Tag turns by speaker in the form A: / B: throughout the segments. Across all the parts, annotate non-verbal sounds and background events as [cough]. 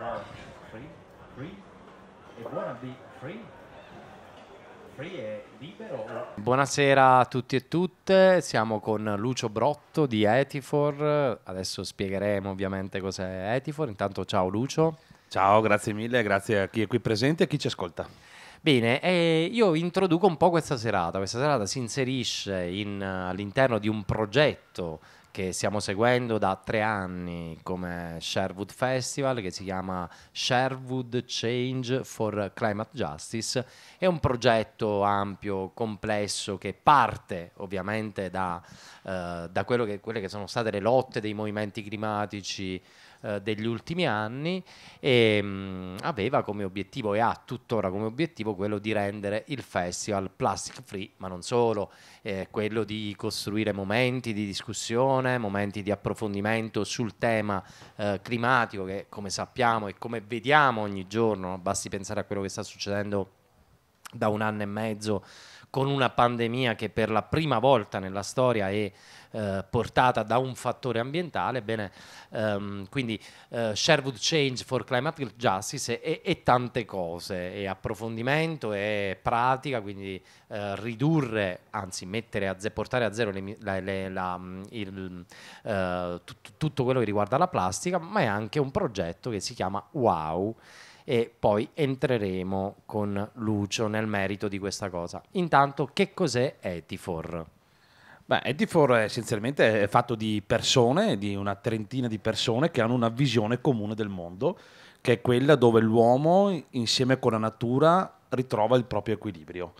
A: Right. Free, free. E buona B. Free. Buonasera a tutti e tutte, siamo con Lucio Brotto di Etifor, adesso spiegheremo ovviamente cos'è Etifor, intanto ciao Lucio. Ciao, grazie mille, grazie a chi è qui presente e a chi ci ascolta. Bene, eh, io introduco un po' questa serata. Questa serata si inserisce in, all'interno di un progetto che stiamo seguendo da tre anni come Sherwood Festival che si chiama Sherwood Change for Climate Justice. È un progetto ampio, complesso che parte ovviamente da, eh, da che, quelle che sono state le lotte dei movimenti climatici eh, degli ultimi anni e mh, mm, aveva come obiettivo e ha tuttora come obiettivo quello di rendere il festival plastic free, ma non solo, eh, quello di costruire momenti di discussione, momenti di approfondimento sul tema eh, climatico che come sappiamo e come vediamo ogni giorno, basti pensare a quello che sta succedendo da un anno e mezzo con una pandemia che per la prima volta nella storia è eh, portata da un fattore ambientale, bene, ehm, quindi eh, Sherwood Change for Climate Justice e, e, tante cose, è approfondimento e pratica, quindi eh, ridurre, anzi mettere a ze- portare a zero le, le, le, la, mm, il, eh, tutto quello che riguarda la plastica, ma è anche un progetto che si chiama WOW e poi entreremo con Lucio nel merito di questa cosa. Intanto che cos'è Etifor?
B: Beh, Etifor è essenzialmente è fatto di persone, di una trentina di persone che hanno una visione comune del mondo, che è quella dove l'uomo insieme con la natura ritrova il proprio equilibrio.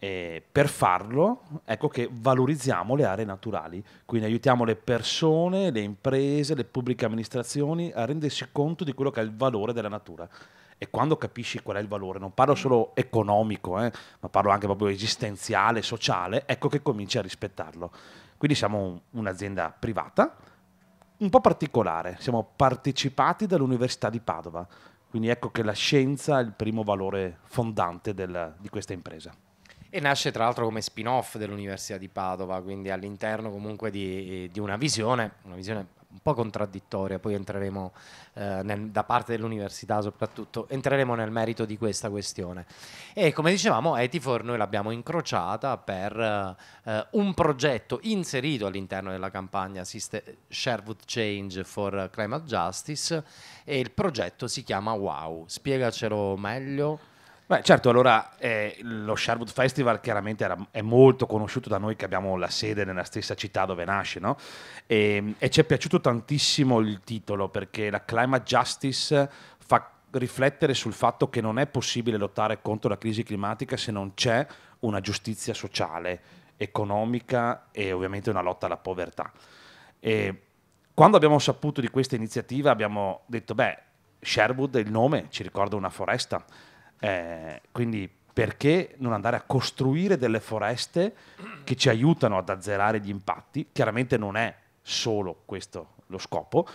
B: E per farlo, ecco che valorizziamo le aree naturali, quindi aiutiamo le persone, le imprese, le pubbliche amministrazioni a rendersi conto di quello che è il valore della natura e quando capisci qual è il valore, non parlo solo economico, eh, ma parlo anche proprio esistenziale, sociale, ecco che cominci a rispettarlo. Quindi siamo un'azienda privata, un po' particolare, siamo partecipati dall'Università di Padova, quindi ecco che la scienza è il primo valore fondante del, di questa impresa.
A: E nasce tra l'altro come spin-off dell'Università di Padova, quindi all'interno comunque di, di una visione, una visione un po' contraddittoria, poi entreremo eh, nel, da parte dell'università soprattutto, entreremo nel merito di questa questione. E come dicevamo, Etifor noi l'abbiamo incrociata per eh, un progetto inserito all'interno della campagna Sherwood Change for Climate Justice e il progetto si chiama WOW. Spiegacelo meglio.
B: Beh, certo, allora eh, lo Sherwood Festival chiaramente era, è molto conosciuto da noi che abbiamo la sede nella stessa città dove nasce, no? E, ehm, e ci è piaciuto tantissimo il titolo perché la Climate Justice fa riflettere sul fatto che non è possibile lottare contro la crisi climatica se non c'è una giustizia sociale, economica e ovviamente una lotta alla povertà. E quando abbiamo saputo di questa iniziativa abbiamo detto, beh, Sherwood, il nome ci ricorda una foresta eh, quindi perché non andare a costruire delle foreste che ci aiutano ad azzerare gli impatti? Chiaramente non è solo questo lo scopo.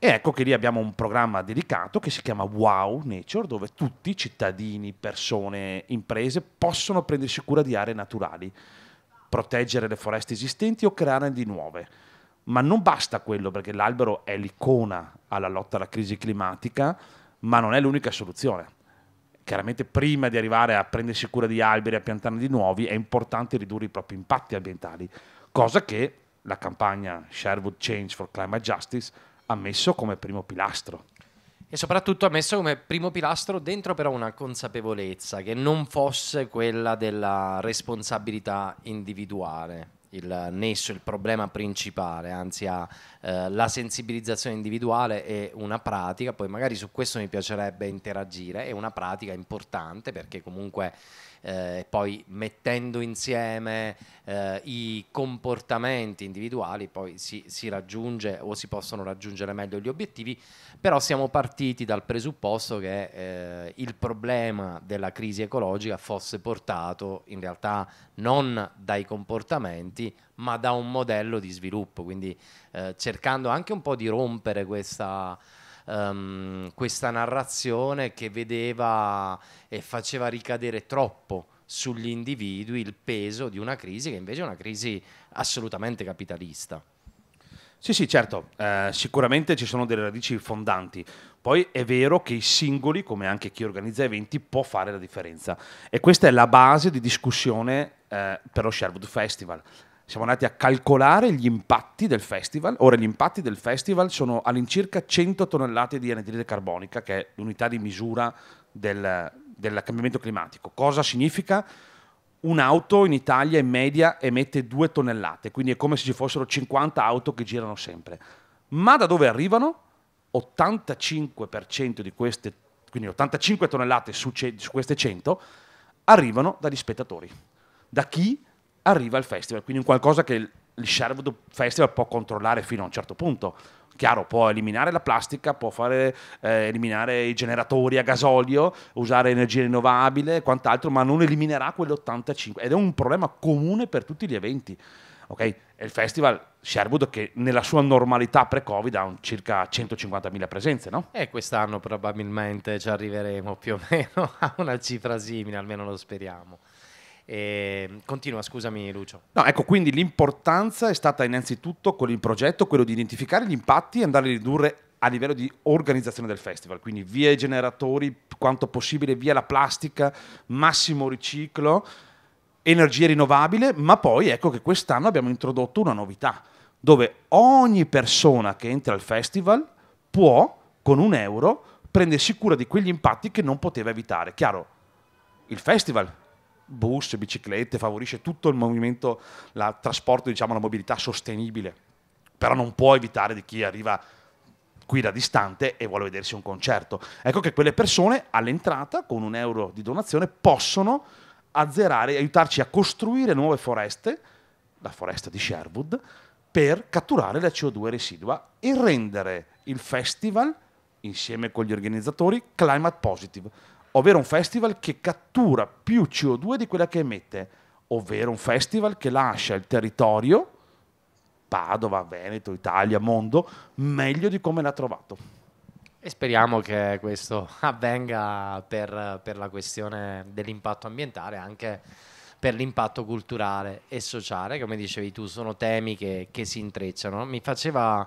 B: E ecco che lì abbiamo un programma dedicato che si chiama Wow Nature, dove tutti, cittadini, persone, imprese, possono prendersi cura di aree naturali, proteggere le foreste esistenti o crearne di nuove. Ma non basta quello, perché l'albero è l'icona alla lotta alla crisi climatica, ma non è l'unica soluzione chiaramente prima di arrivare a prendersi cura di alberi e a piantarne di nuovi è importante ridurre i propri impatti ambientali, cosa che la campagna Sherwood Change for Climate Justice ha messo come primo pilastro. E soprattutto ha messo come primo pilastro dentro però
A: una consapevolezza che non fosse quella della responsabilità individuale, il nesso, il problema principale, anzi ha eh, la sensibilizzazione individuale e una pratica, poi magari su questo mi piacerebbe interagire, è una pratica importante perché comunque eh, poi mettendo insieme eh, i comportamenti individuali poi si, si, raggiunge o si possono raggiungere meglio gli obiettivi, però siamo partiti dal presupposto che eh, il problema della crisi ecologica fosse portato in realtà non dai comportamenti ma da un modello di sviluppo, quindi eh, cercando anche un po' di rompere questa um, questa narrazione che vedeva e faceva ricadere troppo sugli individui il peso di una crisi che
B: invece è una crisi assolutamente capitalista. Sì, sì, certo, eh, sicuramente ci sono delle radici fondanti. Poi è vero che i singoli, come anche chi organizza eventi, può fare la differenza. E questa è la base di discussione eh, per lo Sherwood Festival siamo andati a calcolare gli impatti del festival. Ora gli impatti del festival sono all'incirca 100 tonnellate di anidride carbonica, che è l'unità di misura del, del cambiamento climatico. Cosa significa? Un'auto in Italia in media emette 2 tonnellate, quindi è come se ci fossero 50 auto che girano sempre. Ma da dove arrivano? 85% di queste, quindi 85 tonnellate su, su queste 100, arrivano dagli spettatori, da chi arriva il festival, quindi un qualcosa che il Sherwood Festival può controllare fino a un certo punto. Chiaro, può eliminare la plastica, può fare, eh, eliminare i generatori a gasolio, usare energia rinnovabile e quant'altro, ma non eliminerà quell'85 ed è un problema comune per tutti gli eventi. Okay? È il festival Sherwood che nella sua normalità pre-Covid ha circa 150.000 presenze, no? E eh, quest'anno probabilmente ci arriveremo più o meno
A: [laughs] a una cifra simile, almeno lo speriamo. E ehm, continua, scusami Lucio.
B: No, ecco, quindi l'importanza è stata innanzitutto con il progetto quello di identificare gli impatti e andare a ridurre a livello di organizzazione del festival, quindi via i generatori, quanto possibile via la plastica, massimo riciclo, energia rinnovabile, ma poi ecco che quest'anno abbiamo introdotto una novità, dove ogni persona che entra al festival può, con un euro, prendersi cura di quegli impatti che non poteva evitare. Chiaro, il festival bus, biciclette, favorisce tutto il movimento, il trasporto, diciamo, la mobilità sostenibile. Però non può evitare di chi arriva qui da distante e vuole vedersi un concerto. Ecco che quelle persone all'entrata, con un euro di donazione, possono azzerare, aiutarci a costruire nuove foreste, la foresta di Sherwood, per catturare la CO2 residua e rendere il festival, insieme con gli organizzatori, climate positive ovvero un festival che cattura più CO2 di quella che emette, ovvero un festival che lascia il territorio, Padova, Veneto, Italia, mondo, meglio di come l'ha trovato. E speriamo che questo [laughs] avvenga per,
A: per la questione dell'impatto ambientale, anche per l'impatto culturale e sociale, come dicevi tu, sono temi che, che si intrecciano. Mi faceva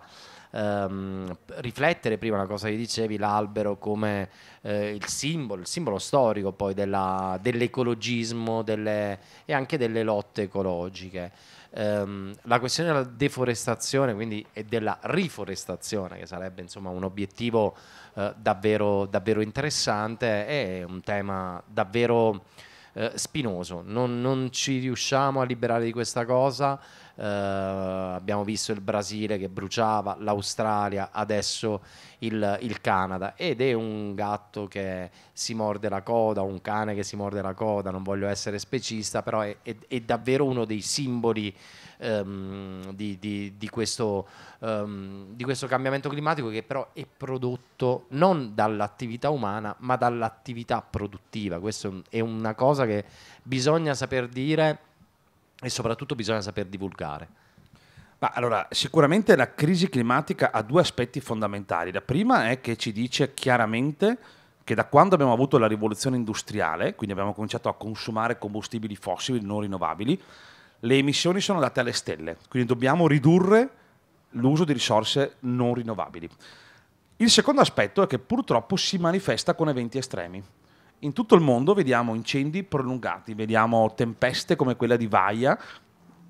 A: ehm, riflettere prima una cosa che dicevi, l'albero come eh, il simbolo, il simbolo storico poi della, dell'ecologismo delle, e anche delle lotte ecologiche. Ehm, la questione della deforestazione quindi, e della riforestazione, che sarebbe insomma, un obiettivo eh, davvero, davvero interessante, è un tema davvero eh, spinoso, non, non, ci riusciamo a liberare di questa cosa, eh, abbiamo visto il Brasile che bruciava, l'Australia, adesso il, il, Canada ed è un gatto che si morde la coda, un cane che si morde la coda, non voglio essere specista, però è, è, è davvero uno dei simboli ehm, di, di, di, questo, ehm, di questo cambiamento climatico che però è prodotto non dall'attività umana ma dall'attività produttiva. Questa è una cosa che bisogna saper dire e soprattutto
B: bisogna saper divulgare. Ma allora, sicuramente la crisi climatica ha due aspetti fondamentali. La prima è che ci dice chiaramente che da quando abbiamo avuto la rivoluzione industriale, quindi abbiamo cominciato a consumare combustibili fossili non rinnovabili, le emissioni sono andate alle stelle, quindi dobbiamo ridurre l'uso di risorse non rinnovabili. Il secondo aspetto è che purtroppo si manifesta con eventi estremi. In tutto il mondo vediamo incendi prolungati, vediamo tempeste come quella di Vaia,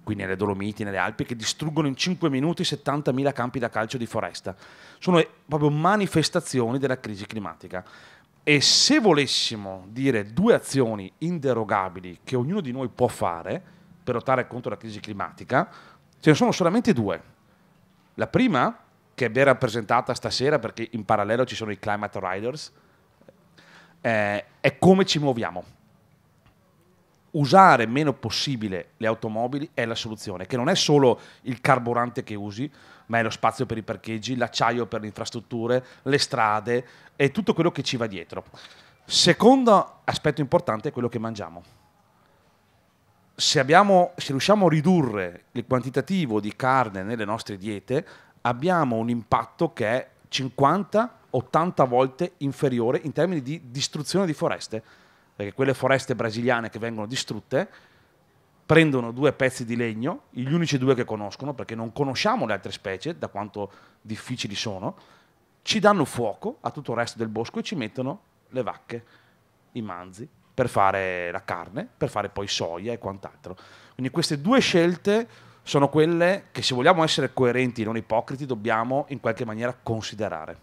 B: qui nelle Dolomiti, nelle Alpi, che distruggono in 5 minuti 70.000 campi da calcio di foresta. Sono proprio manifestazioni della crisi climatica. E se volessimo dire due azioni inderogabili che ognuno di noi può fare, per lottare contro la crisi climatica, ce ne sono solamente due. La prima, che è ben rappresentata stasera perché in parallelo ci sono i Climate Riders, eh, è come ci muoviamo. Usare meno possibile le automobili è la soluzione, che non è solo il carburante che usi, ma è lo spazio per i parcheggi, l'acciaio per le infrastrutture, le strade e tutto quello che ci va dietro. Secondo aspetto importante è quello che mangiamo se, abbiamo, se riusciamo a ridurre il quantitativo di carne nelle nostre diete, abbiamo un impatto che è 50-80 volte inferiore in termini di distruzione di foreste, perché quelle foreste brasiliane che vengono distrutte prendono due pezzi di legno, gli unici due che conoscono, perché non conosciamo le altre specie, da quanto difficili sono, ci danno fuoco a tutto il resto del bosco e ci mettono le vacche, i manzi, per fare la carne, per fare poi soia e quant'altro. Quindi queste due scelte sono quelle che se vogliamo essere coerenti e non ipocriti dobbiamo in qualche maniera considerare.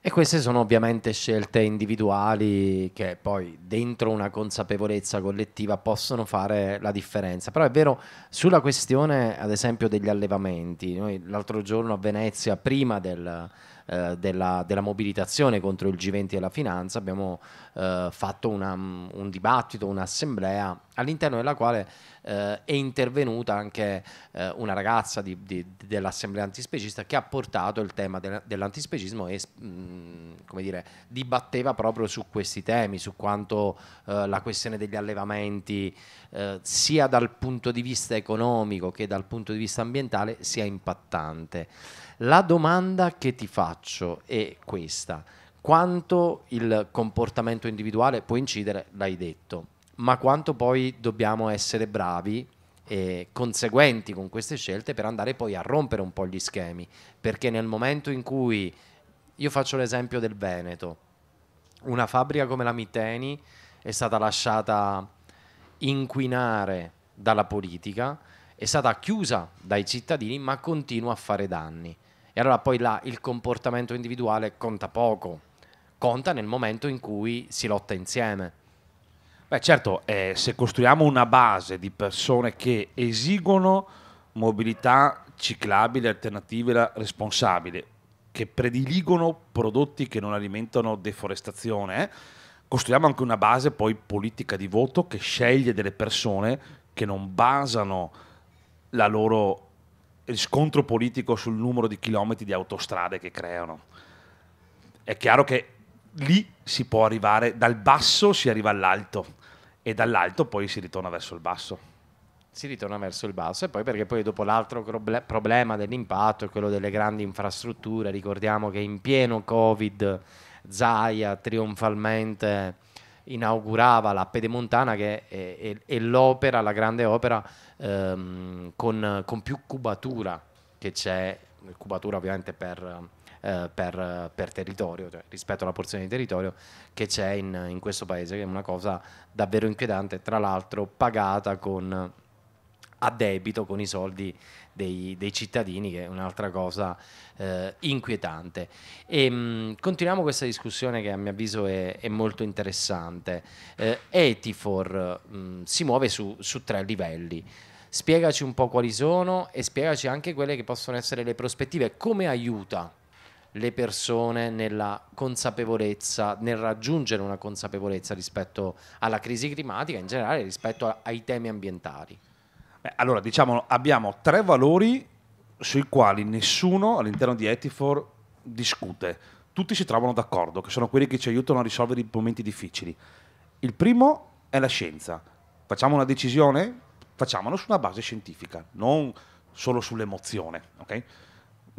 A: E queste sono ovviamente scelte individuali che poi dentro una consapevolezza collettiva possono fare la differenza. Però è vero, sulla questione ad esempio degli allevamenti, noi l'altro giorno a Venezia, prima del, eh, della, della, mobilitazione contro il G20 e la finanza, abbiamo eh, fatto una, un dibattito, un'assemblea all'interno della quale eh, è intervenuta anche eh, una ragazza di, di, dell'assemblea antispecista che ha portato il tema de, dell'antispecismo e mh, mm, come dire, dibatteva proprio su questi temi, su quanto eh, la questione degli allevamenti eh, sia dal punto di vista economico che dal punto di vista ambientale sia impattante. La domanda che ti faccio è questa quanto il comportamento individuale può incidere, l'hai detto, ma quanto poi dobbiamo essere bravi e conseguenti con queste scelte per andare poi a rompere un po' gli schemi, perché nel momento in cui io faccio l'esempio del Veneto, una fabbrica come la Miteni è stata lasciata inquinare dalla politica, è stata chiusa dai cittadini, ma continua a fare danni. E allora poi là il comportamento individuale conta poco, conta nel momento in cui si lotta insieme.
B: Beh certo, eh, se costruiamo una base di persone che esigono mobilità ciclabile, alternativa, responsabile, che prediligono prodotti che non alimentano deforestazione, eh, costruiamo anche una base poi politica di voto che sceglie delle persone che non basano la loro riscontro politico sul numero di chilometri di autostrade che creano. È chiaro che lì si può arrivare, dal basso si arriva all'alto e dall'alto poi si ritorna verso il basso si ritorna verso il basso e
A: poi perché poi dopo l'altro problema dell'impatto è quello delle grandi infrastrutture, ricordiamo che in pieno Covid Zaia trionfalmente inaugurava la Pedemontana che è, è, è l'opera, la grande opera ehm, con, con, più cubatura che c'è, cubatura ovviamente per eh, per, per, territorio, cioè rispetto alla porzione di territorio che c'è in, in questo paese, che è una cosa davvero inquietante, tra l'altro pagata con a debito con i soldi dei, dei cittadini, che è un'altra cosa eh, inquietante. E, ehm, mh, continuiamo questa discussione che a mio avviso è, è molto interessante. Eh, Etifor mh, mm, si muove su, su, tre livelli. Spiegaci un po' quali sono e spiegaci anche quelle che possono essere le prospettive, come aiuta le persone nella consapevolezza, nel raggiungere una consapevolezza rispetto
B: alla crisi climatica in generale, rispetto ai temi ambientali? Beh, allora, diciamo, abbiamo tre valori sui quali nessuno all'interno di Etifor discute. Tutti si trovano d'accordo, che sono quelli che ci aiutano a risolvere i momenti difficili. Il primo è la scienza. Facciamo una decisione? Facciamolo su una base scientifica, non solo sull'emozione. Okay?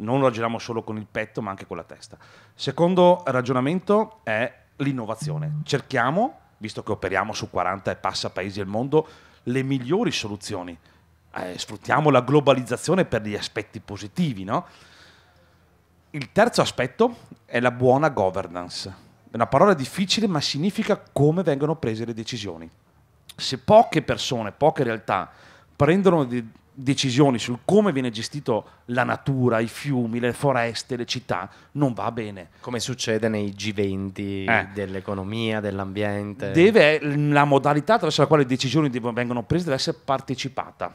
B: non lo ragioniamo solo con il petto ma anche con la testa. Secondo ragionamento è l'innovazione. Cerchiamo, visto che operiamo su 40 e passa paesi del mondo, le migliori soluzioni. Eh, sfruttiamo la globalizzazione per gli aspetti positivi. No? Il terzo aspetto è la buona governance. È una parola difficile ma significa come vengono prese le decisioni. Se poche persone, poche realtà prendono decisioni sul come viene gestito la natura, i fiumi, le foreste, le città, non va bene.
A: Come succede nei G20 eh. dell'economia, dell'ambiente.
B: Deve, la modalità attraverso la quale le decisioni vengono prese deve essere partecipata,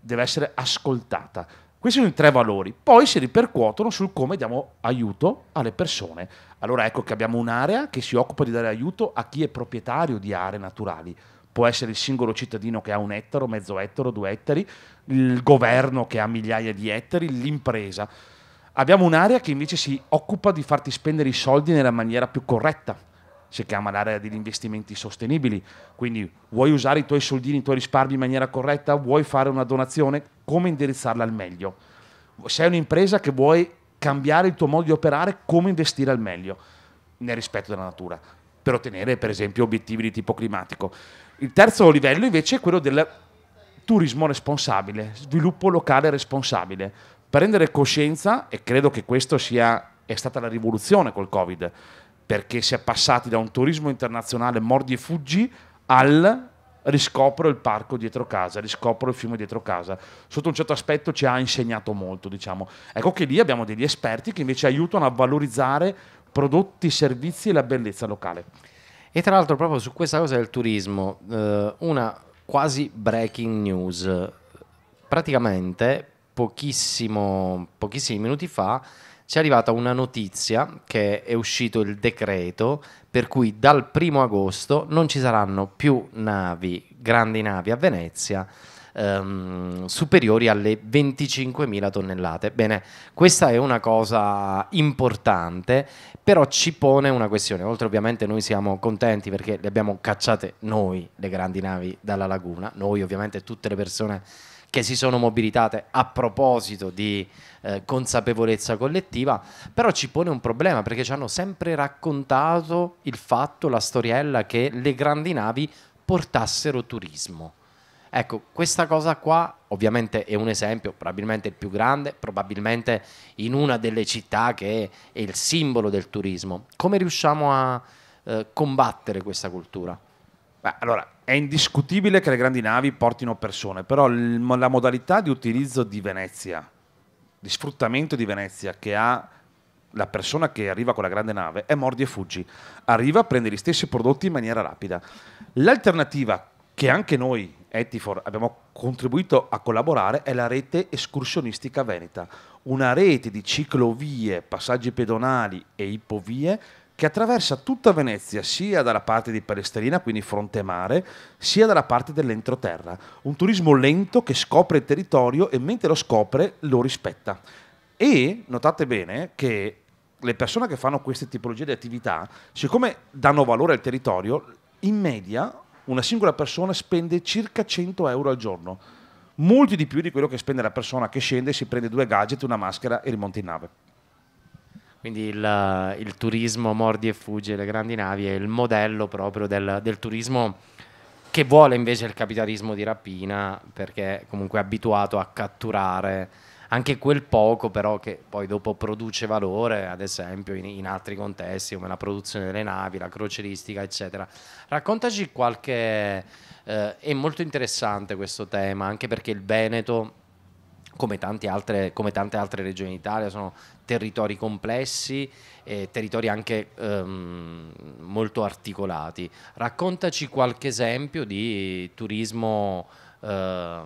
B: deve essere ascoltata. Questi sono i tre valori. Poi si ripercuotono sul come diamo aiuto alle persone. Allora ecco che abbiamo un'area che si occupa di dare aiuto a chi è proprietario di aree naturali può essere il singolo cittadino che ha un ettaro, mezzo ettaro, due ettari, il governo che ha migliaia di ettari, l'impresa. Abbiamo un'area che invece si occupa di farti spendere i soldi nella maniera più corretta. Si chiama l'area degli investimenti sostenibili. Quindi vuoi usare i tuoi soldini, i tuoi risparmi in maniera corretta? Vuoi fare una donazione? Come indirizzarla al meglio? Sei un'impresa che vuoi cambiare il tuo modo di operare, come investire al meglio nel rispetto della natura, per ottenere per esempio obiettivi di tipo climatico il terzo livello invece è quello del turismo responsabile, sviluppo locale responsabile. Prendere coscienza, e credo che questa sia stata la rivoluzione col Covid, perché si è passati da un turismo internazionale mordi e fuggi al riscopro il parco dietro casa, riscopro il fiume dietro casa. Sotto un certo aspetto ci ha insegnato molto, diciamo. Ecco che lì abbiamo degli esperti che invece aiutano a valorizzare prodotti, servizi e la bellezza locale. E tra l'altro proprio su questa cosa
A: del turismo, eh, una quasi breaking news. Praticamente pochissimo, pochissimi minuti fa ci è arrivata una notizia che è uscito il decreto per cui dal primo agosto non ci saranno più navi, grandi navi a Venezia ehm, superiori alle 25.000 tonnellate. Bene, questa è una cosa importante, però ci pone una questione. Oltre ovviamente noi siamo contenti perché le abbiamo cacciate noi, le grandi navi, dalla laguna, noi ovviamente tutte le persone che si sono mobilitate a proposito di eh, consapevolezza collettiva, però ci pone un problema perché ci hanno sempre raccontato il fatto, la storiella che le grandi navi portassero turismo. Ecco, questa cosa qua ovviamente è un esempio, probabilmente il più grande, probabilmente in una delle città che è il simbolo del turismo. Come riusciamo a eh, combattere questa cultura?
B: Beh, allora, è indiscutibile che le grandi navi portino persone, però la modalità di utilizzo di Venezia, di sfruttamento di Venezia che ha la persona che arriva con la grande nave è mordi e fuggi, arriva, prende gli stessi prodotti in maniera rapida. L'alternativa che anche noi Etifor abbiamo contribuito a collaborare è la rete escursionistica veneta, una rete di ciclovie, passaggi pedonali e ipovie che attraversa tutta Venezia, sia dalla parte di Palestrina, quindi fronte mare, sia dalla parte dell'entroterra. Un turismo lento che scopre il territorio e mentre lo scopre lo rispetta. E notate bene che le persone che fanno queste tipologie di attività, siccome danno valore al territorio, in media una singola persona spende circa 100 euro al giorno, molti di più di quello che spende la persona che scende e si prende due gadget, una maschera e rimonta in nave. Quindi
A: il, il turismo mordi e fuggi le grandi navi è il modello proprio del, del turismo che vuole invece il capitalismo di rapina perché è comunque abituato a catturare anche quel poco però che poi dopo produce valore, ad esempio in, in altri contesti come la produzione delle navi, la croceristica, eccetera. Raccontaci qualche... Eh, è molto interessante questo tema, anche perché il Veneto... Come tante, altre, come tante, altre, regioni d'Italia, sono territori complessi e territori anche ehm, molto articolati. Raccontaci qualche esempio di turismo eh,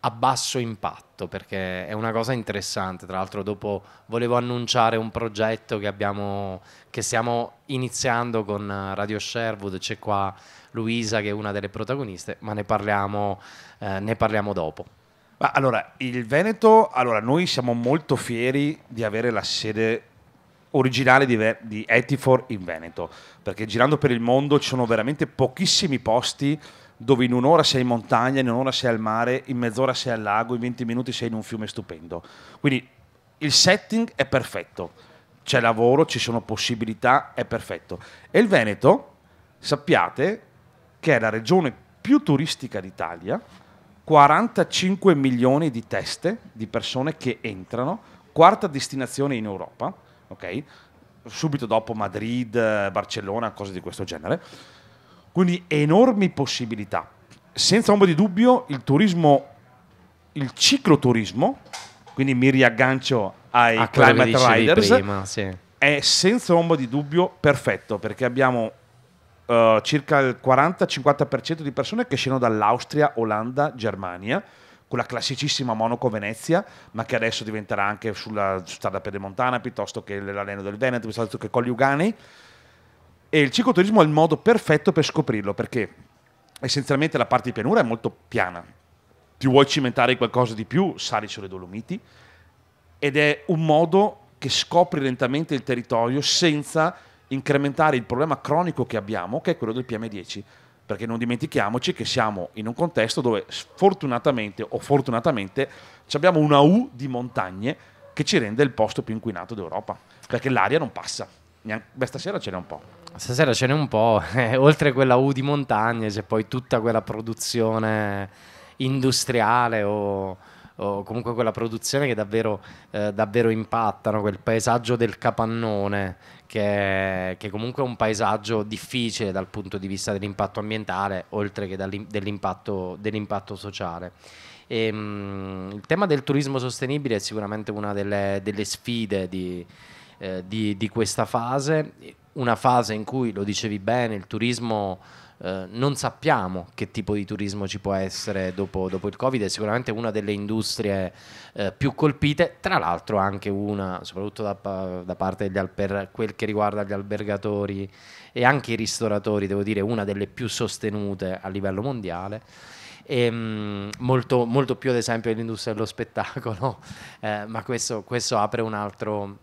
A: a basso impatto perché è una cosa interessante. Tra l'altro, dopo volevo annunciare un progetto che abbiamo che stiamo iniziando con eh, Radio Sherwood. C'è qua
B: Luisa che è una delle protagoniste, ma ne parliamo, eh, ne parliamo dopo. Ma allora, il Veneto, allora noi siamo molto fieri di avere la sede originale di, di Etifor in Veneto, perché girando per il mondo ci sono veramente pochissimi posti dove in un'ora sei in montagna, in un'ora sei al mare, in mezz'ora sei al lago, in 20 minuti sei in un fiume stupendo. Quindi il setting è perfetto, c'è lavoro, ci sono possibilità, è perfetto. E il Veneto, sappiate che è la regione più turistica d'Italia, 45 milioni di teste di persone che entrano, quarta destinazione in Europa, ok? Subito dopo Madrid, Barcellona, cose di questo genere quindi enormi possibilità. Senza ombra di dubbio il turismo, il cicloturismo, quindi mi riaggancio ai A climate riders, prima, sì. è senza ombra di dubbio perfetto perché abbiamo Uh, circa il 40-50% di persone che scendono dall'Austria, Olanda, Germania, quella classicissima Monaco-Venezia, ma che adesso diventerà anche sulla strada pedemontana piuttosto che l'Aleno del Veneto, piuttosto che Colli Ugani. E il cicloturismo è il modo perfetto per scoprirlo, perché essenzialmente la parte di pianura è molto piana. Ti vuoi cimentare qualcosa di più, sali sulle Dolomiti, ed è un modo che scopri lentamente il territorio senza incrementare il problema cronico che abbiamo, che è quello del PM10. Perché non dimentichiamoci che siamo in un contesto dove sfortunatamente o fortunatamente abbiamo una U di montagne che ci rende il posto più inquinato d'Europa. Perché l'aria non passa. beh, stasera ce n'è un po'. Stasera
A: ce n'è un po', [laughs] eh, oltre quella U di montagne c'è poi tutta quella produzione industriale o, o comunque quella produzione che davvero, eh, davvero impattano, quel paesaggio del capannone che, che, comunque è un paesaggio difficile dal punto di vista dell'impatto ambientale oltre che dell'impatto, dell'impatto sociale. E, ehm, mh, il tema del turismo sostenibile è sicuramente una delle, delle sfide di, eh, di, di questa fase una fase in cui, lo dicevi bene, il turismo... Eh, non sappiamo che tipo di turismo ci può essere dopo, dopo il Covid, è sicuramente una delle industrie eh, più colpite, tra l'altro anche una, soprattutto da, da parte degli per quel che riguarda gli albergatori e anche i ristoratori, devo dire, una delle più sostenute a livello mondiale. E, ehm, mh, molto, molto, più ad esempio dell'industria dello spettacolo, [laughs] eh, ma questo, questo apre un altro,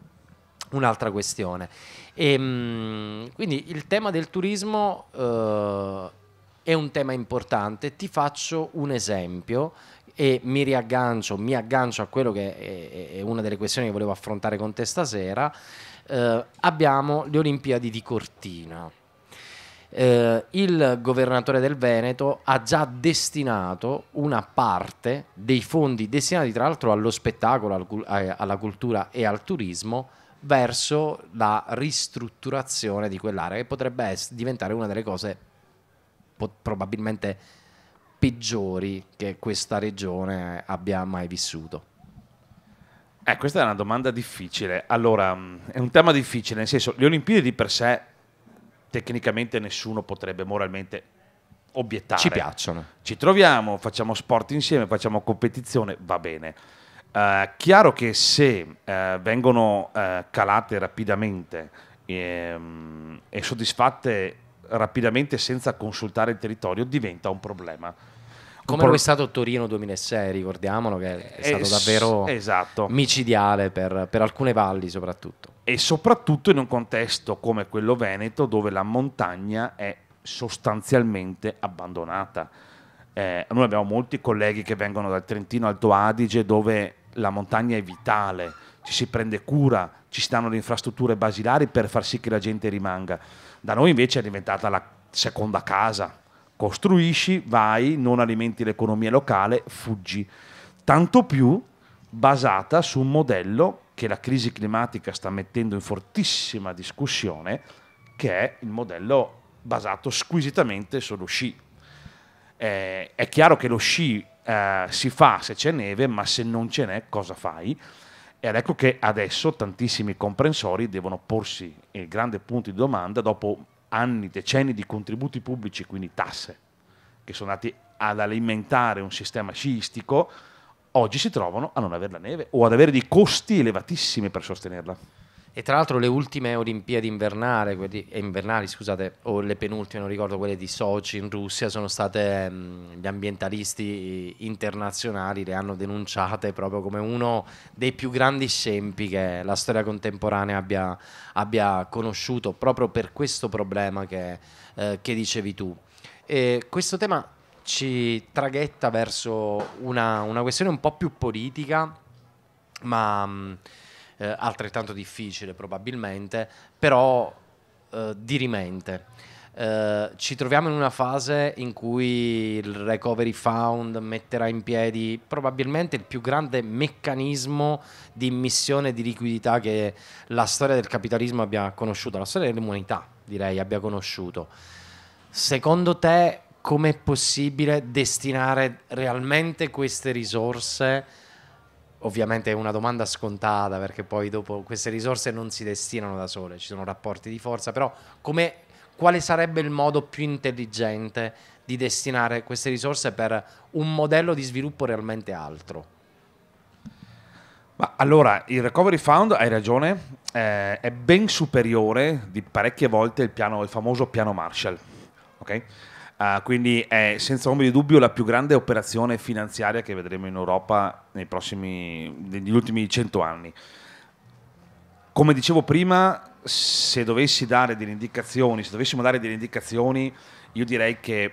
A: un'altra questione. E, ehm, quindi il tema del turismo eh, è un tema importante. Ti faccio un esempio e mi riaggancio, mi aggancio a quello che è, è una delle questioni che volevo affrontare con te stasera. Eh, abbiamo le Olimpiadi di Cortina. Eh, il governatore del Veneto ha già destinato una parte dei fondi destinati tra l'altro allo spettacolo, al, eh, alla cultura e al turismo verso la ristrutturazione di quell'area, che potrebbe diventare una delle cose po- probabilmente peggiori che questa regione abbia mai
B: vissuto. Eh, questa è una domanda difficile. Allora, mm, è un tema difficile, nel senso, le Olimpiadi di per sé tecnicamente nessuno potrebbe moralmente obiettare. Ci piacciono. Ci troviamo, facciamo sport insieme, facciamo competizione, va bene eh, chiaro che se eh, vengono eh, calate rapidamente ehm, e soddisfatte rapidamente senza consultare il territorio diventa un problema. Come lo è stato Torino 2006, ricordiamolo, che è eh, stato es davvero esatto. micidiale per, per, alcune valli soprattutto. E soprattutto in un contesto come quello veneto dove la montagna è sostanzialmente abbandonata. Eh, noi abbiamo molti colleghi che vengono dal Trentino Alto Adige dove la montagna è vitale, ci si prende cura, ci stanno le infrastrutture basilari per far sì che la gente rimanga. Da noi invece è diventata la seconda casa. Costruisci, vai, non alimenti l'economia locale, fuggi. Tanto più basata su un modello che la crisi climatica sta mettendo in fortissima discussione, che è il modello basato squisitamente sullo sci. Eh, è chiaro che lo sci eh, si fa se c'è neve, ma se non ce n'è cosa fai? Ed ecco che adesso tantissimi comprensori devono porsi il grande punto di domanda dopo anni, decenni di contributi pubblici, quindi tasse, che sono andati ad alimentare un sistema sciistico, oggi si trovano a non avere la neve o ad avere dei costi elevatissimi per sostenerla. E tra l'altro le
A: ultime Olimpiadi invernali, quelli, eh, invernali scusate, o le penultime, non ricordo, quelle di Sochi in Russia, sono state mh, mm, gli ambientalisti internazionali, le hanno denunciate proprio come uno dei più grandi scempi che la storia contemporanea abbia, abbia conosciuto, proprio per questo problema che, eh, che dicevi tu. E questo tema ci traghetta verso una, una, questione un po' più politica, ma... Mh, mm, eh, altrettanto difficile probabilmente, però eh, dirimente. Eh, ci troviamo in una fase in cui il Recovery Fund metterà in piedi probabilmente il più grande meccanismo di immissione di liquidità che la storia del capitalismo abbia conosciuto, la storia dell'umanità direi abbia conosciuto. Secondo te com'è possibile destinare realmente queste risorse? ovviamente è una domanda scontata perché poi dopo queste risorse non si destinano da sole, ci sono rapporti di forza, però come, quale sarebbe il modo più intelligente di destinare queste risorse per un modello di sviluppo realmente altro?
B: Ma allora, il Recovery Fund, hai ragione, eh, è ben superiore di parecchie volte il, piano, il famoso piano Marshall. Okay? Uh, quindi è senza ombra di dubbio la più grande operazione finanziaria che vedremo in Europa prossimi, negli ultimi cento anni. Come dicevo prima, se dovessi dare delle indicazioni, se dovessimo dare delle indicazioni, io direi che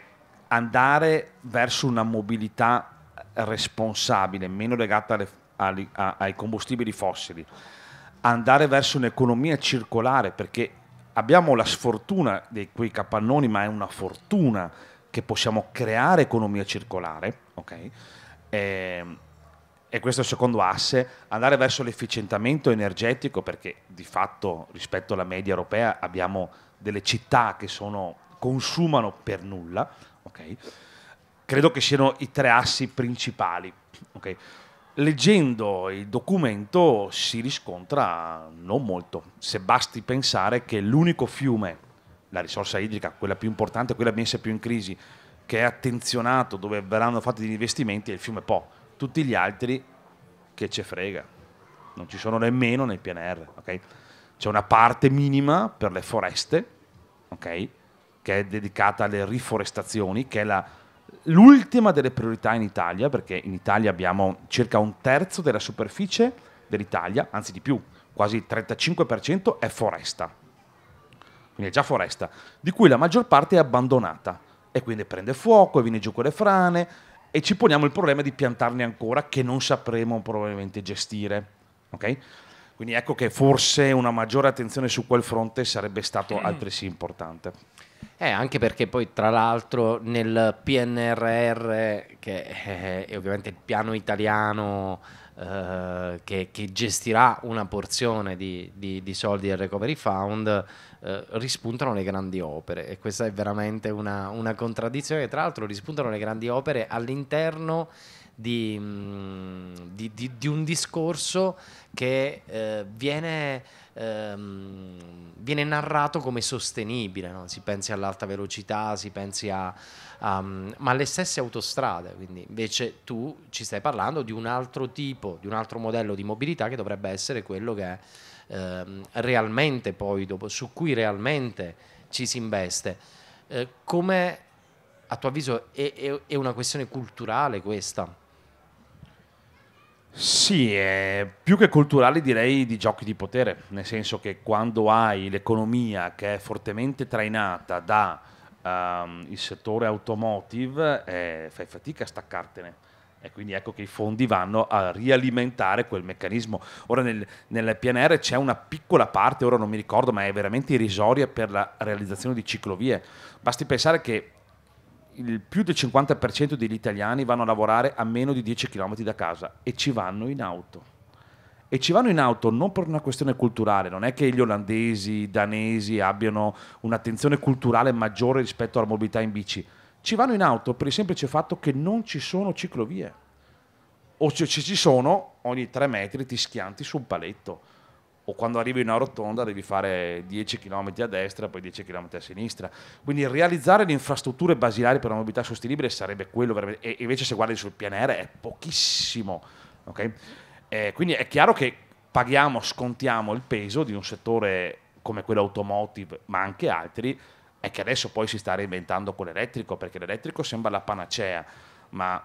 B: andare verso una mobilità responsabile, meno legata alle, alle, a, ai combustibili fossili, andare verso un'economia circolare, perché abbiamo la sfortuna di quei capannoni, ma è una fortuna che possiamo creare economia circolare, ok? e, ehm, e, questo è il secondo asse, andare verso l'efficientamento energetico, perché di fatto rispetto alla media europea abbiamo delle città che sono, consumano per nulla, ok? credo che siano i tre assi principali. Okay? leggendo il documento si riscontra non molto, se basti pensare che l'unico fiume, la risorsa idrica, quella più importante, quella messa più in crisi, che è attenzionato, dove verranno fatti gli investimenti, è il fiume Po. Tutti gli altri che ce frega, non ci sono nemmeno nel PNR. Okay? C'è una parte minima per le foreste, okay? che è dedicata alle riforestazioni, che è la l'ultima delle priorità in Italia, perché in Italia abbiamo circa un terzo della superficie dell'Italia, anzi di più, quasi il 35% è foresta, quindi è già foresta, di cui la maggior parte è abbandonata e quindi prende fuoco e viene giù con le frane e ci poniamo il problema di piantarne ancora che non sapremo probabilmente gestire. Ok? Quindi ecco che forse una maggiore attenzione su quel fronte sarebbe stato mm. altresì importante. Eh, anche perché poi tra l'altro
A: nel PNRR, che è, ovviamente il piano italiano eh, che, che, gestirà una porzione di, di, di soldi del Recovery Fund, eh, rispuntano le grandi opere e questa è veramente una, una contraddizione, tra l'altro rispuntano le grandi opere all'interno di, mm, di, di, di un discorso che eh, viene, ehm, viene, narrato come sostenibile, no? si pensi all'alta velocità, si pensi a, a, ma alle stesse autostrade, quindi invece tu ci stai parlando di un altro tipo, di un altro modello di mobilità che dovrebbe essere quello che è ehm, realmente poi dopo, su cui realmente ci si investe. Eh, come a tuo avviso è, è, è una questione culturale questa?
B: Sì, eh, più che culturale direi di giochi di potere, nel senso che quando hai l'economia che è fortemente trainata da um, il settore automotive, eh, fai fatica a staccartene. E quindi ecco che i fondi vanno a rialimentare quel meccanismo. Ora nel, nel PNR c'è una piccola parte, ora non mi ricordo, ma è veramente irrisoria per la realizzazione di ciclovie. Basti pensare che il più del 50% degli italiani vanno a lavorare a meno di 10 km da casa e ci vanno in auto. E ci vanno in auto non per una questione culturale, non è che gli olandesi, i danesi abbiano un'attenzione culturale maggiore rispetto alla mobilità in bici, ci vanno in auto per il semplice fatto che non ci sono ciclovie. O se ci sono, ogni tre metri ti schianti su un paletto o quando arrivi in una rotonda devi fare 10 km a destra, poi 10 km a sinistra. Quindi realizzare le infrastrutture basilari per una mobilità sostenibile sarebbe quello, e invece se guardi sul PNR è pochissimo. Okay? Eh, quindi è chiaro che paghiamo, scontiamo il peso di un settore come quello automotive, ma anche altri, è che adesso poi si sta reinventando con l'elettrico, perché l'elettrico sembra la panacea, ma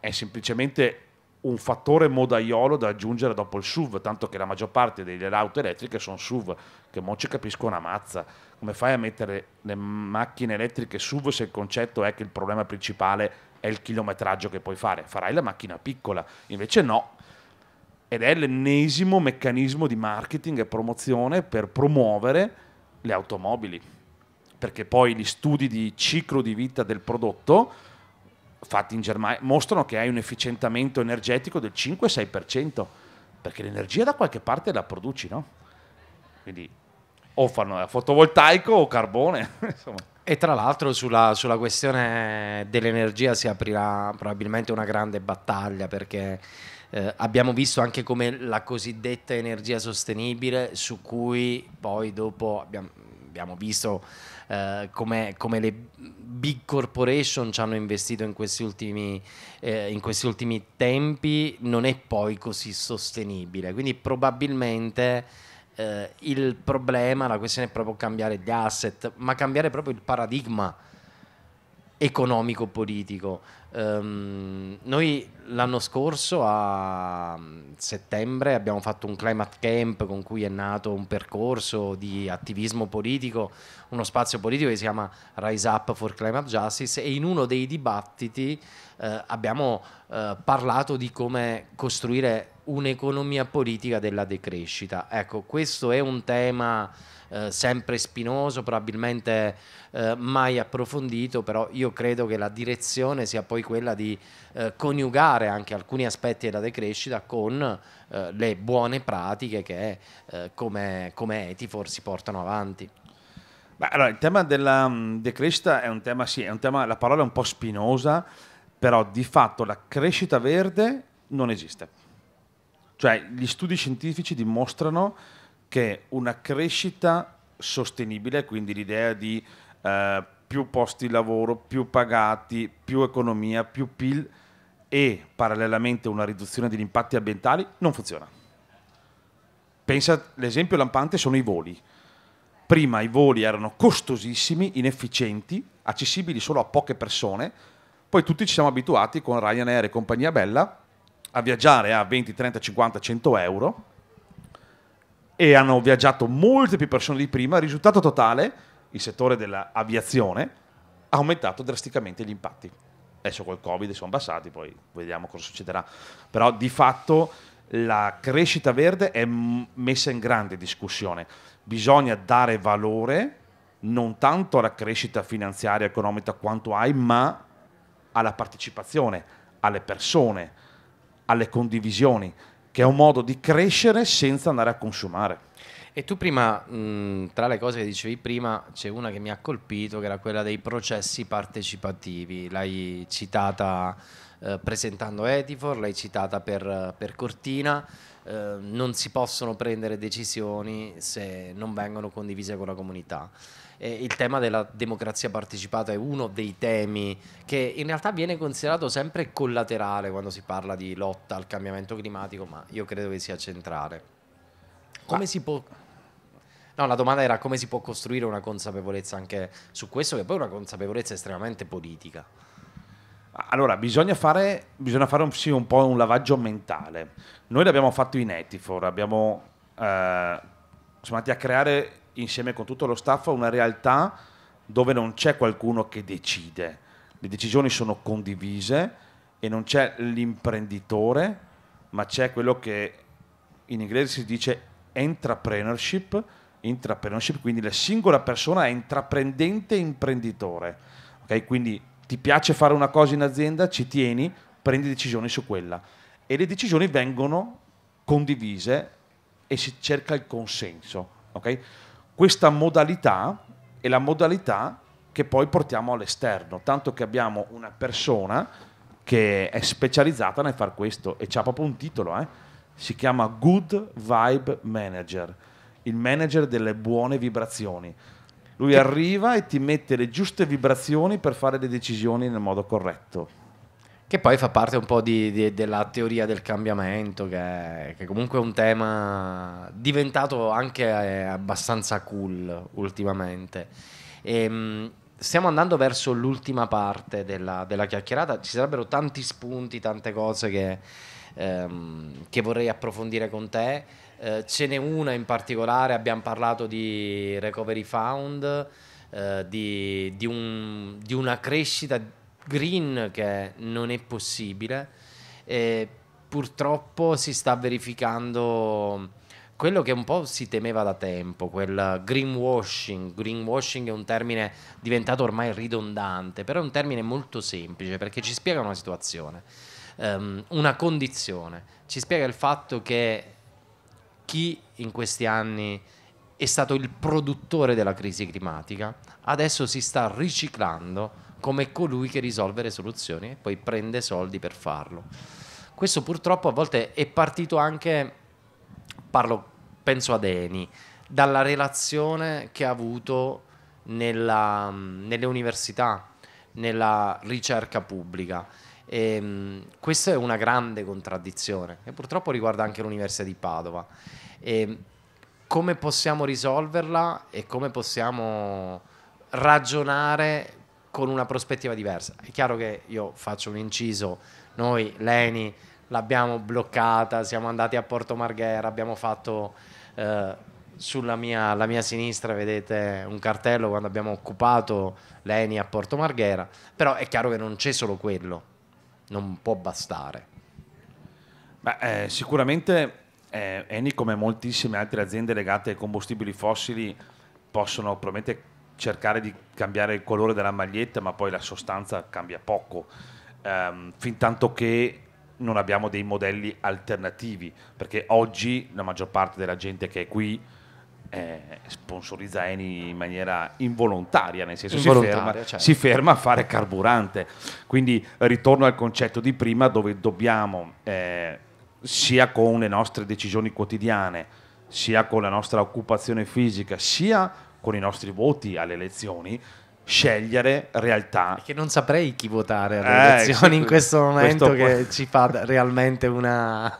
B: è semplicemente un fattore modaiolo da aggiungere dopo il SUV, tanto che la maggior parte delle auto elettriche sono SUV, che non ci capisco una mazza. Come fai a mettere le macchine elettriche SUV se il concetto è che il problema principale è il chilometraggio che puoi fare? Farai la macchina piccola, invece no. Ed è l'ennesimo meccanismo di marketing e promozione per promuovere le automobili, perché poi gli studi di ciclo di vita del prodotto fatti in Germania mostrano che hai un efficientamento energetico del 5-6%, perché l'energia da qualche parte la produci, no? Quindi o fanno fotovoltaico o carbone, [laughs] insomma. E tra l'altro sulla, sulla,
A: questione dell'energia si aprirà probabilmente una grande battaglia perché eh, abbiamo visto anche come la cosiddetta energia sostenibile su cui poi dopo abbiamo, abbiamo visto eh, come, come, le big corporation ci hanno investito in questi, ultimi, eh, in questi ultimi tempi non è poi così sostenibile. Quindi probabilmente eh, il problema, la questione è proprio cambiare gli asset, ma cambiare proprio il paradigma economico-politico. Um, noi l'anno scorso a mm, settembre abbiamo fatto un climate camp con cui è nato un percorso di attivismo politico, uno spazio politico che si chiama Rise Up for Climate Justice e in uno dei dibattiti eh, abbiamo eh, parlato di come costruire un'economia politica della decrescita. Ecco, questo è un tema... Eh, sempre spinoso, probabilmente eh, mai approfondito, però io credo che la direzione sia poi poi quella di eh, coniugare anche alcuni aspetti della decrescita con eh, le buone pratiche che eh, come, come Etifor si
B: portano avanti. Beh, allora, il tema della mm, decrescita è un tema, sì, è un tema, la parola è un po' spinosa, però di fatto la crescita verde non esiste. Cioè, gli studi scientifici dimostrano che una crescita sostenibile, quindi l'idea di eh, più posti di lavoro, più pagati, più economia, più PIL e parallelamente una riduzione degli impatti ambientali, non funziona. Pensa, l'esempio lampante sono i voli. Prima i voli erano costosissimi, inefficienti, accessibili solo a poche persone, poi tutti ci siamo abituati con Ryanair e compagnia bella a viaggiare a 20, 30, 50, 100 euro e hanno viaggiato molte più persone di prima, risultato totale il settore dell'aviazione ha aumentato drasticamente gli impatti. Adesso col Covid sono passati, poi vediamo cosa succederà. Però di fatto la crescita verde è messa in grande discussione. Bisogna dare valore non tanto alla crescita finanziaria economica quanto hai, ma alla partecipazione, alle persone, alle condivisioni, che è un modo di crescere senza andare a consumare. E tu prima, mh, mm,
A: tra le cose che dicevi prima, c'è una che mi ha colpito, che era quella dei processi partecipativi. L'hai citata eh, presentando Edifor, l'hai citata per, per Cortina. Eh, non si possono prendere decisioni se non vengono condivise con la comunità. E il tema della democrazia partecipata è uno dei temi che in realtà viene considerato sempre collaterale quando si parla di lotta al cambiamento climatico, ma io credo che sia centrale. Come si può No, la domanda era come si può costruire una consapevolezza anche su questo, che poi è una consapevolezza estremamente politica.
B: Allora, bisogna fare, bisogna fare un, sì, un, po' un lavaggio mentale. Noi l'abbiamo fatto in Etifor, abbiamo eh, siamo andati a creare insieme con tutto lo staff una realtà dove non c'è qualcuno che decide, le decisioni sono condivise e non c'è l'imprenditore, ma c'è quello che in inglese si dice entrepreneurship, intrapreneurship, quindi la singola persona è intraprendente e imprenditore. Okay? Quindi ti piace fare una cosa in azienda, ci tieni, prendi decisioni su quella. E le decisioni vengono condivise e si cerca il consenso. Okay? Questa modalità è la modalità che poi portiamo all'esterno, tanto che abbiamo una persona che è specializzata nel far questo e c'ha proprio un titolo, eh? si chiama Good Vibe Manager il manager delle buone vibrazioni. Lui che... arriva e ti mette le giuste vibrazioni per fare le decisioni nel modo corretto. Che poi fa parte un po' di, di, della teoria del cambiamento,
A: che, che, comunque è un tema diventato anche eh, abbastanza cool ultimamente. E, ehm, stiamo andando verso l'ultima parte della, della, chiacchierata, ci sarebbero tanti spunti, tante cose che, ehm, che vorrei approfondire con te. Eh, ce n'è una in particolare, abbiamo parlato di Recovery Fund, eh, di, di, un, di, una crescita green che non è possibile. E purtroppo si sta verificando quello che un po' si temeva da tempo, quel greenwashing. Greenwashing è un termine diventato ormai ridondante, però è un termine molto semplice perché ci spiega una situazione, um, una condizione, ci spiega il fatto che chi in questi anni è stato il produttore della crisi climatica, adesso si sta riciclando come colui che risolve le soluzioni e poi prende soldi per farlo. Questo purtroppo a volte è partito anche, parlo, penso ad Eni, dalla relazione che ha avuto nella, nelle università, nella ricerca pubblica. E, ehm, questa è una grande contraddizione e purtroppo riguarda anche l'Università di Padova. E ehm, come possiamo risolverla e come possiamo ragionare con una prospettiva diversa. È chiaro che io faccio un inciso, noi Leni l'abbiamo bloccata, siamo andati a Porto Marghera, abbiamo fatto eh, sulla mia, mia, sinistra, vedete un cartello quando abbiamo occupato Leni a Porto Marghera, però è
B: chiaro che non c'è solo quello, non può bastare. Beh, eh, sicuramente eh, Eni, come moltissime altre aziende legate ai combustibili fossili, possono probabilmente cercare di cambiare il colore della maglietta, ma poi la sostanza cambia poco, ehm, fin tanto che non abbiamo dei modelli alternativi, perché oggi la maggior parte della gente che è qui eh, sponsorizza Eni in maniera involontaria, nel senso involontaria, si, ferma, cioè. si, ferma, a fare carburante. Quindi ritorno al concetto di prima dove dobbiamo... Eh, sia con le nostre decisioni quotidiane, sia con la nostra occupazione fisica, sia con i nostri voti alle elezioni, scegliere realtà. Che non saprei chi votare alle eh, elezioni in questo momento questo... che
A: ci fa realmente una...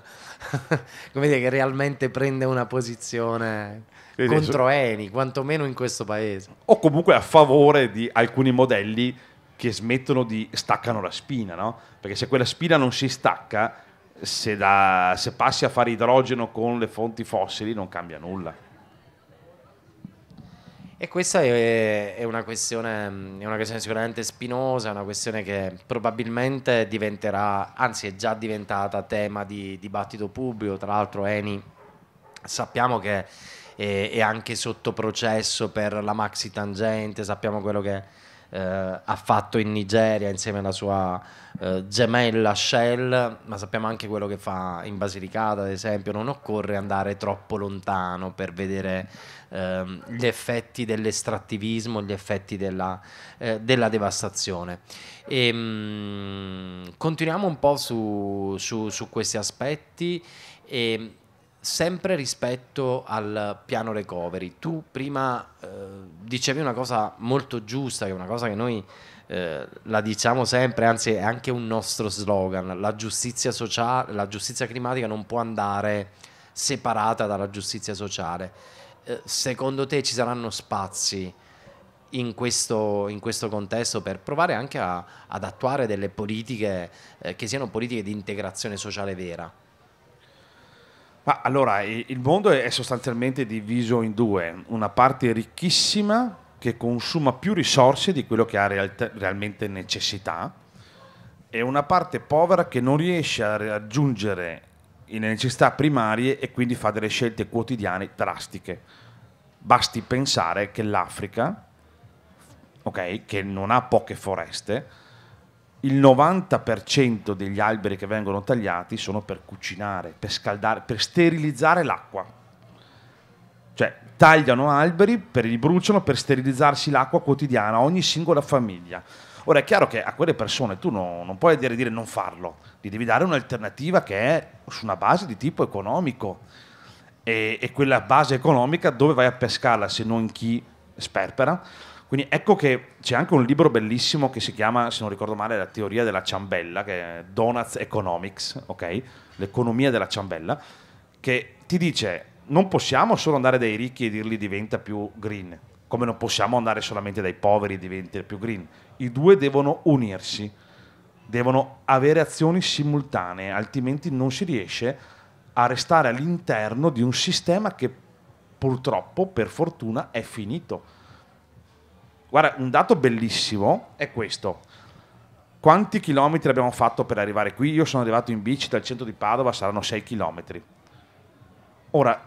A: [laughs] come dire, che realmente prende una posizione sì, contro sì. Eni,
B: quantomeno in questo paese. O comunque a favore di alcuni modelli che smettono di staccano la spina, no? Perché se quella spina non si stacca, se, da, se passi a fare idrogeno con le fonti fossili non cambia nulla.
A: E questa è, è, una questione, è, una questione, sicuramente spinosa, una questione che probabilmente diventerà, anzi è già diventata tema di dibattito pubblico. Tra l'altro Eni sappiamo che è, è anche sotto processo per la maxi tangente, sappiamo quello che eh, ha fatto in Nigeria insieme alla sua eh, gemella Shell, ma sappiamo anche quello che fa in Basilicata, ad esempio, non occorre andare troppo lontano per vedere ehm, gli effetti dell'estrattivismo, gli effetti della, eh, della devastazione. E, ehm, mh, continuiamo un po' su, su, su questi aspetti e ehm, sempre rispetto al piano recovery. Tu prima eh, dicevi una cosa molto giusta, che è una cosa che noi eh, la diciamo sempre, anzi è anche un nostro slogan, la giustizia sociale, la giustizia climatica non può andare separata dalla giustizia sociale. Eh, secondo te ci saranno spazi in questo, in questo, contesto per provare anche a, ad attuare delle politiche eh, che siano politiche di integrazione sociale vera?
B: Ma allora, il mondo è sostanzialmente diviso in due, una parte ricchissima che consuma più risorse di quello che ha realmente necessità e una parte povera che non riesce a raggiungere le necessità primarie e quindi fa delle scelte quotidiane drastiche. Basti pensare che l'Africa, okay, che non ha poche foreste, il 90% degli alberi che vengono tagliati sono per cucinare, per scaldare, per sterilizzare l'acqua. Cioè, tagliano alberi, per, li bruciano per sterilizzarsi l'acqua quotidiana, ogni singola famiglia. Ora è chiaro che a quelle persone tu no, non puoi dire, dire non farlo, gli devi dare un'alternativa che è su una base di tipo economico. E, e quella base economica dove vai a pescarla se non chi sperpera? Quindi ecco che c'è anche un libro bellissimo che si chiama, se non ricordo male, La teoria della ciambella, che è Donuts Economics, ok? L'economia della ciambella, che ti dice non possiamo solo andare dai ricchi e dirgli diventa più green, come non possiamo andare solamente dai poveri e diventa più green. I due devono unirsi, devono avere azioni simultanee, altrimenti non si riesce a restare all'interno di un sistema che purtroppo, per fortuna, è finito Guarda, un dato bellissimo è questo. Quanti chilometri abbiamo fatto per arrivare qui? Io sono arrivato in bici dal centro di Padova, saranno 6 chilometri. Ora,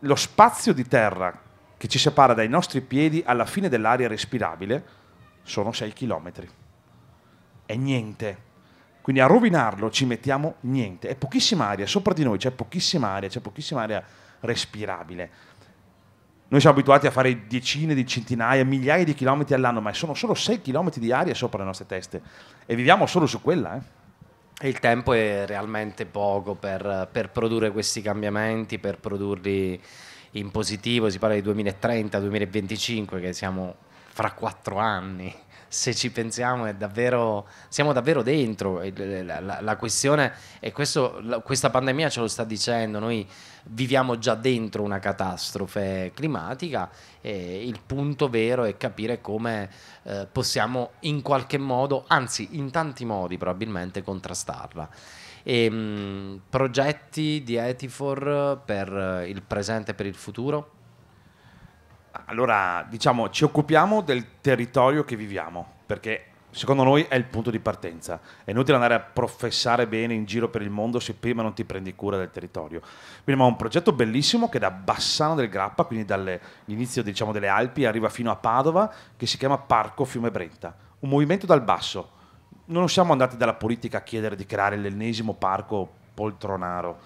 B: lo spazio di terra che ci separa dai nostri piedi alla fine dell'aria respirabile sono 6 chilometri. È niente. Quindi a rovinarlo ci mettiamo niente. È pochissima aria, sopra di noi c'è pochissima aria, c'è pochissima aria respirabile. Noi siamo abituati a fare decine di centinaia, migliaia di chilometri all'anno, ma sono solo 6 chilometri di aria sopra le nostre teste e viviamo solo su quella. Eh. Il tempo è realmente poco per,
A: per, produrre questi cambiamenti, per produrli in positivo, si parla di 2030-2025 che siamo fra quattro anni se ci pensiamo, davvero, siamo davvero dentro la, la, la questione è questo, la, questa pandemia ce lo sta dicendo, noi viviamo già dentro una catastrofe climatica e il punto vero è capire come eh, possiamo in qualche modo, anzi in tanti modi probabilmente, contrastarla. E, ehm, mh, progetti
B: di Etifor per il presente e per il futuro? Allora, diciamo, ci occupiamo del territorio che viviamo, perché secondo noi è il punto di partenza. È inutile andare a professare bene in giro per il mondo se prima non ti prendi cura del territorio. Quindi abbiamo un progetto bellissimo che da Bassano del Grappa, quindi dall'inizio diciamo, delle Alpi, arriva fino a Padova, che si chiama Parco Fiume Brenta. Un movimento dal basso. Non siamo andati dalla politica a chiedere di creare l'ennesimo parco poltronaro,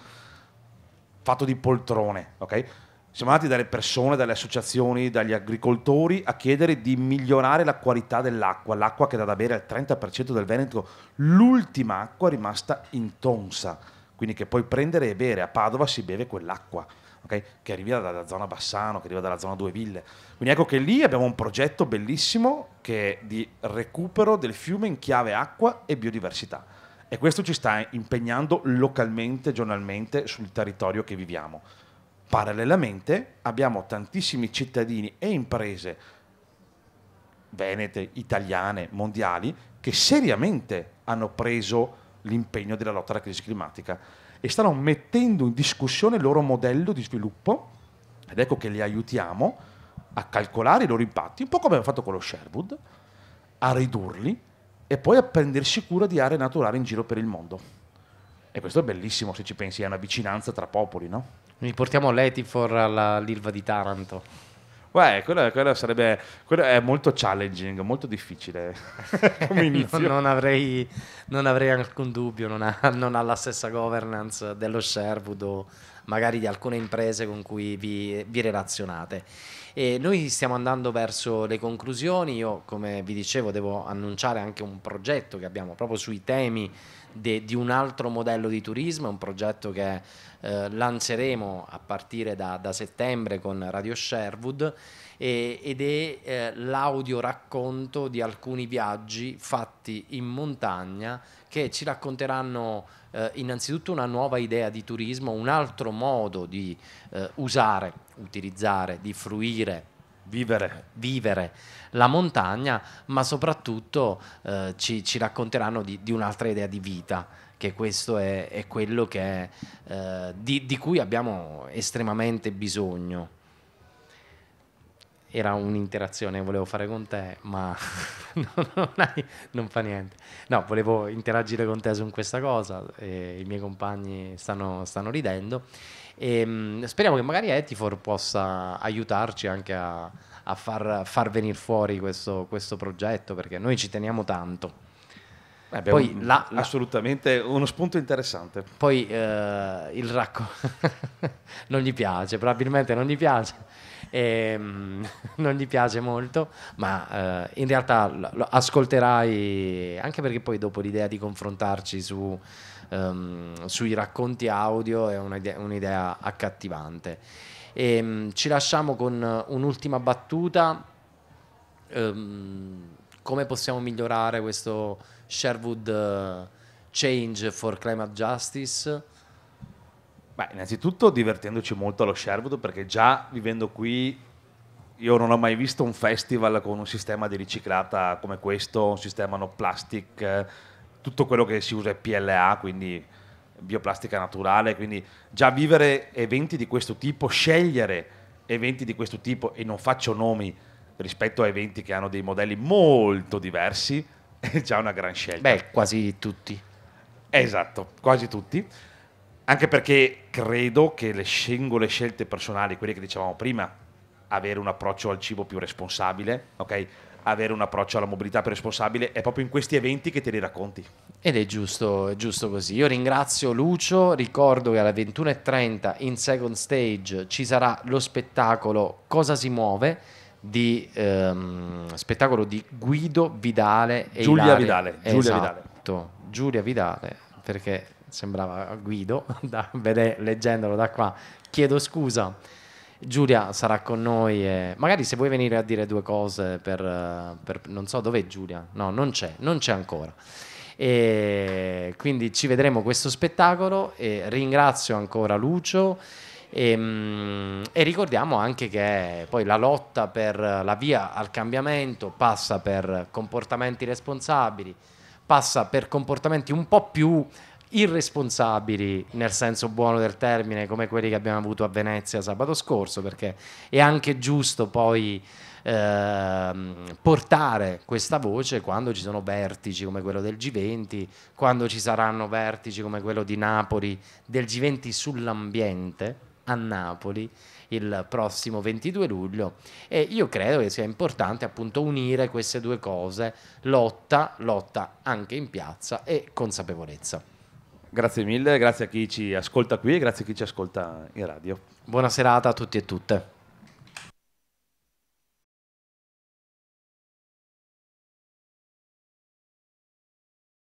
B: fatto di poltrone, ok? siamo andati dalle persone, dalle associazioni, dagli agricoltori a chiedere di migliorare la qualità dell'acqua, l'acqua che dà da bere al 30% del Veneto, l'ultima acqua rimasta in tonsa, quindi che puoi prendere e bere, a Padova si beve quell'acqua. Okay? Che arriva dalla zona Bassano, che arriva dalla zona Due Ville. Quindi ecco che lì abbiamo un progetto bellissimo che è di recupero del fiume in chiave acqua e biodiversità. E questo ci sta impegnando localmente, giornalmente sul territorio che viviamo. Parallelamente abbiamo tantissimi cittadini e imprese venete, italiane, mondiali, che seriamente hanno preso l'impegno della lotta alla crisi climatica e stanno mettendo in discussione il loro modello di sviluppo ed ecco che li aiutiamo a calcolare i loro impatti, un po' come abbiamo fatto con lo Sherwood, a ridurli e poi a prendersi cura di aree naturali in giro per il mondo. E questo è bellissimo se ci pensi, è una vicinanza tra popoli, no? Mi portiamo l'Etifor all'Ilva di Taranto. Beh, quello, quello, sarebbe, quello è molto challenging, molto difficile [laughs] come inizio. non,
A: non, avrei, non, avrei, alcun dubbio, non ha, non ha la stessa governance dello Sherwood magari di alcune imprese con cui vi, vi relazionate. E noi stiamo andando verso le conclusioni, io come vi dicevo devo annunciare anche un progetto che abbiamo proprio sui temi de, di un altro modello di turismo, è un progetto che eh, lanceremo a partire da, da, settembre con Radio Sherwood e, ed è eh, l'audio racconto di alcuni viaggi fatti in montagna che ci racconteranno eh, innanzitutto una nuova idea di turismo, un altro modo di eh, usare, utilizzare, di fruire, vivere, vivere la montagna, ma soprattutto eh, ci, ci, racconteranno di, di un'altra idea di vita che questo è, è quello che, eh, di, di, cui abbiamo estremamente bisogno. Era un'interazione che volevo fare con te, ma [laughs] non, hai, [laughs] non, fa niente. No, volevo interagire con te su questa cosa, i miei compagni stanno, stanno ridendo. E, ehm, speriamo che magari Etifor possa aiutarci anche a, a far, far venire fuori questo, questo progetto perché noi ci teniamo tanto. Eh, poi,
B: la, assolutamente uno spunto interessante. Poi eh,
A: il racco [laughs] non gli piace, probabilmente non gli piace, e, mm, [laughs] non gli piace molto, ma eh, in realtà lo, ascolterai anche perché poi dopo l'idea di confrontarci su, um, sui racconti audio è un'idea, un'idea accattivante. E, ehm, ci lasciamo con un'ultima battuta. Um, come possiamo migliorare questo Sherwood eh, Change for Climate Justice?
B: Beh, innanzitutto divertendoci molto allo Sherwood perché già vivendo qui io non ho mai visto un festival con un sistema di riciclata come questo, un sistema no plastic, eh, tutto quello che si usa è PLA, quindi bioplastica naturale, quindi già vivere eventi di questo tipo, scegliere eventi di questo tipo e non faccio nomi rispetto a eventi che hanno dei modelli molto diversi, [laughs] è già una gran scelta. Beh, quasi tutti. Esatto, quasi tutti. Anche perché credo che le singole scelte personali, quelle che dicevamo prima, avere un approccio al cibo più responsabile, ok? avere un approccio alla mobilità più responsabile è proprio in questi eventi che te li racconti. Ed è giusto, è giusto, così. Io ringrazio Lucio, ricordo che alle
A: 21.30 in Second Stage ci sarà lo spettacolo Cosa si muove, di, ehm, spettacolo di Guido Vidale e Giulia Ilaria. Vidale. Giulia esatto. Vidale. Giulia Vidale, perché sembrava Guido, [laughs] da, vede, leggendolo da qua. Chiedo scusa. Giulia sarà con noi. E magari se vuoi venire a dire due cose per, per non so dov'è Giulia. No, non c'è, non c'è ancora. E quindi ci vedremo questo spettacolo. E ringrazio ancora Lucio. E, ehm, e, ricordiamo anche che poi la lotta per la via al cambiamento passa per comportamenti responsabili, passa per comportamenti un po' più irresponsabili nel senso buono del termine come quelli che abbiamo avuto a Venezia sabato scorso perché è anche giusto poi Ehm, portare questa voce quando ci sono vertici come quello del G20, quando ci saranno vertici come quello di Napoli, del G20 sull'ambiente a Napoli il prossimo 22 luglio e io credo che sia importante appunto unire queste due cose, lotta, lotta
B: anche in piazza e consapevolezza. Grazie mille, grazie a chi ci ascolta qui e grazie a chi ci ascolta in radio. Buona serata a tutti e tutte.